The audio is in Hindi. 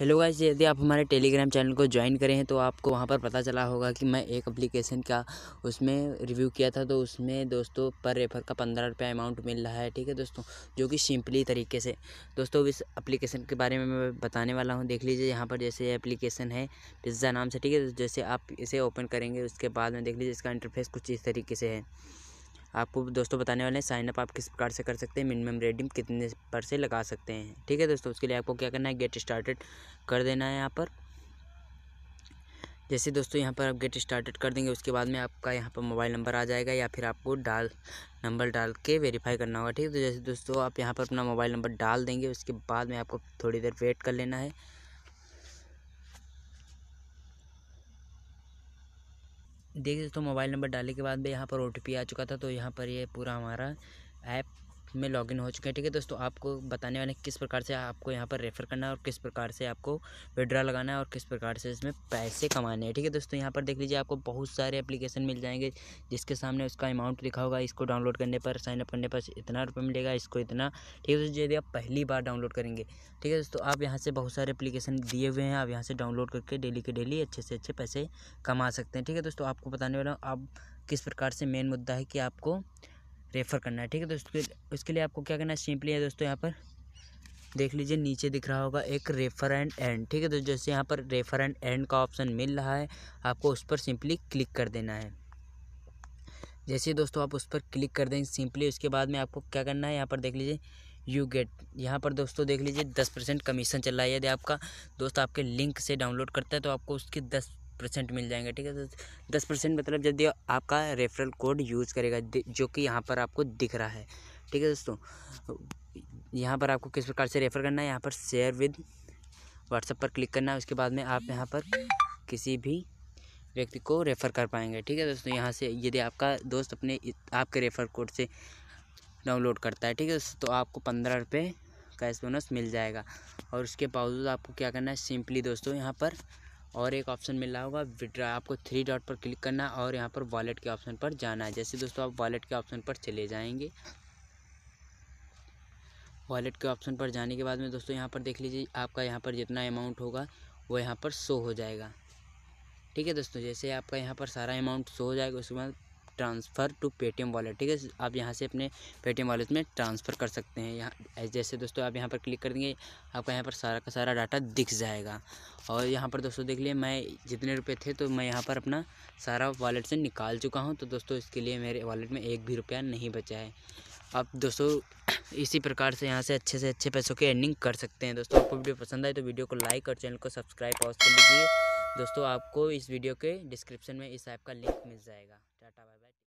हेलो गाइस यदि आप हमारे टेलीग्राम चैनल को ज्वाइन करें हैं तो आपको वहाँ पर पता चला होगा कि मैं एक एप्लीकेशन का उसमें रिव्यू किया था तो उसमें दोस्तों पर रेफर का पंद्रह रुपया अमाउंट मिल रहा है ठीक है दोस्तों जो कि सिंपली तरीके से दोस्तों इस एप्लीकेशन के बारे में मैं बताने वाला हूँ देख लीजिए यहाँ पर जैसे एप्लीकेशन है पिज़्ज़ा नाम से ठीक है जैसे आप इसे ओपन करेंगे उसके बाद में देख लीजिए इसका इंटरफेस कुछ इस तरीके से है आपको दोस्तों बताने वाले हैं साइनअप आप किस प्रकार से कर सकते हैं मिनिमम रेडिंग कितने पर से लगा सकते हैं ठीक है दोस्तों उसके लिए आपको क्या करना है गेट स्टार्टेड कर देना है यहाँ पर जैसे दोस्तों यहाँ पर आप गेट स्टार्टेड कर देंगे उसके बाद में आपका यहाँ पर मोबाइल नंबर आ जाएगा या फिर आपको डाल नंबर डाल के वेरीफाई करना होगा ठीक है तो जैसे दोस्तों आप यहाँ पर अपना मोबाइल नंबर डाल देंगे उसके बाद में आपको थोड़ी देर वेट कर लेना है देखिए दोस्तों मोबाइल नंबर डालने के बाद में यहाँ पर ओ आ चुका था तो यहाँ पर ये पूरा हमारा ऐप में लॉगिन हो चुके हैं ठीक है दोस्तों आपको बताने वाले किस प्रकार से आपको यहाँ पर रेफ़र करना है और किस प्रकार से आपको विड्रा लगाना है और किस प्रकार से इसमें पैसे कमाने हैं ठीक है दोस्तों यहाँ पर देख लीजिए आपको बहुत सारे एप्लीकेशन मिल जाएंगे जिसके सामने उसका अमाउंट लिखा होगा इसको डाउनलोड करने पर साइनअप करने पर इतना रुपये मिलेगा इसको इतना ठीक है दोस्तों यदि आप पहली बार डाउनलोड करेंगे ठीक है दोस्तों आप यहाँ से बहुत सारे एप्लीकेशन दिए हुए हैं आप यहाँ से डाउनलोड करके डेली के डेली अच्छे से अच्छे पैसे कमा सकते हैं ठीक है दोस्तों आपको बताने वाला आप किस प्रकार से मेन मुद्दा है कि आपको रेफ़र करना है ठीक है दोस्तों उसके लिए आपको क्या करना है सिंपली है दोस्तों यहाँ पर देख लीजिए नीचे दिख रहा होगा एक रेफर एंड एंड ठीक है तो जैसे यहाँ पर रेफर एंड एंड का ऑप्शन मिल रहा है आपको उस पर सिंपली क्लिक कर देना है जैसे दोस्तों आप उस पर क्लिक कर देंगे सिंपली उसके बाद में आपको क्या करना है यहाँ पर देख लीजिए यू गेट यहाँ पर दोस्तों देख लीजिए दस परसेंट कमीशन चल रहा है यदि आपका दोस्त आपके लिंक से डाउनलोड करता है तो आपको उसकी दस परसेंट मिल जाएंगे ठीक है तो दस परसेंट मतलब यदि आपका रेफरल कोड यूज़ करेगा जो कि यहाँ पर आपको दिख रहा है ठीक है दोस्तों यहाँ पर आपको किस प्रकार से रेफ़र करना है यहाँ पर शेयर विद व्हाट्सएप पर क्लिक करना है उसके बाद में आप यहाँ पर किसी भी व्यक्ति को रेफ़र कर पाएंगे ठीक है दोस्तों यहाँ से यदि आपका दोस्त अपने आपके रेफ़र कोड से डाउनलोड करता है ठीक है दोस्तों तो आपको पंद्रह रुपये कैश बोनस मिल जाएगा और उसके बावजूद आपको क्या करना है सिंपली दोस्तों यहाँ पर और एक ऑप्शन मिल रहा होगा विड्रा आपको थ्री डॉट पर क्लिक करना और यहाँ पर वॉलेट के ऑप्शन पर जाना है जैसे दोस्तों आप वॉलेट के ऑप्शन पर चले जाएंगे वॉलेट के ऑप्शन पर जाने के बाद में दोस्तों यहाँ पर देख लीजिए आपका यहाँ पर जितना अमाउंट होगा वो यहाँ पर शो हो जाएगा ठीक है दोस्तों जैसे आपका यहाँ पर सारा अमाउंट शो हो जाएगा उसके बाद ट्रांसफ़र टू पेटीएम वॉलेट ठीक है आप यहाँ से अपने पेटीएम वॉलेट में ट्रांसफ़र कर सकते हैं यहाँ जैसे दोस्तों आप यहाँ पर क्लिक कर देंगे आपका यहाँ पर सारा का सारा डाटा दिख जाएगा और यहाँ पर दोस्तों देख लिए मैं जितने रुपये थे तो मैं यहाँ पर अपना सारा वॉलेट से निकाल चुका हूँ तो दोस्तों इसके लिए मेरे वॉलेट में एक भी रुपया नहीं बचा है आप दोस्तों इसी प्रकार से यहाँ से अच्छे से अच्छे पैसों की अर्निंग कर सकते हैं दोस्तों आपको वीडियो पसंद आए तो वीडियो को लाइक और चैनल को सब्सक्राइब और कर लीजिए दोस्तों आपको इस वीडियो के डिस्क्रिप्शन में इस ऐप का लिंक मिल जाएगा टाटा बाय बाय